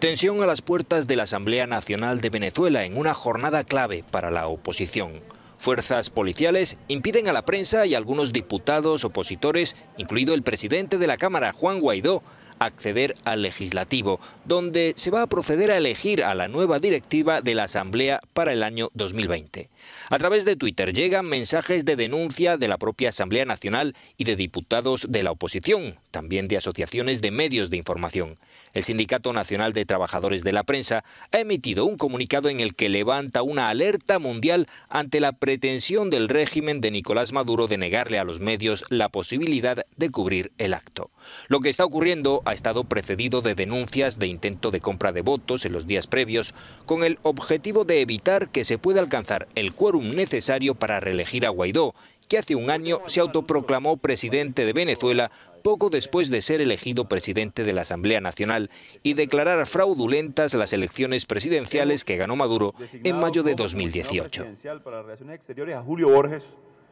Tensión a las puertas de la Asamblea Nacional de Venezuela en una jornada clave para la oposición. Fuerzas policiales impiden a la prensa y algunos diputados opositores, incluido el presidente de la Cámara, Juan Guaidó, acceder al legislativo, donde se va a proceder a elegir a la nueva directiva de la Asamblea para el año 2020. A través de Twitter llegan mensajes de denuncia de la propia Asamblea Nacional y de diputados de la oposición, también de asociaciones de medios de información. El Sindicato Nacional de Trabajadores de la Prensa ha emitido un comunicado en el que levanta una alerta mundial ante la pretensión del régimen de Nicolás Maduro de negarle a los medios la posibilidad de cubrir el acto. Lo que está ocurriendo ha estado precedido de denuncias de intento de compra de votos en los días previos, con el objetivo de evitar que se pueda alcanzar el quórum necesario para reelegir a Guaidó, que hace un año se autoproclamó presidente de Venezuela poco después de ser elegido presidente de la Asamblea Nacional y declarar fraudulentas las elecciones presidenciales que ganó Maduro en mayo de 2018.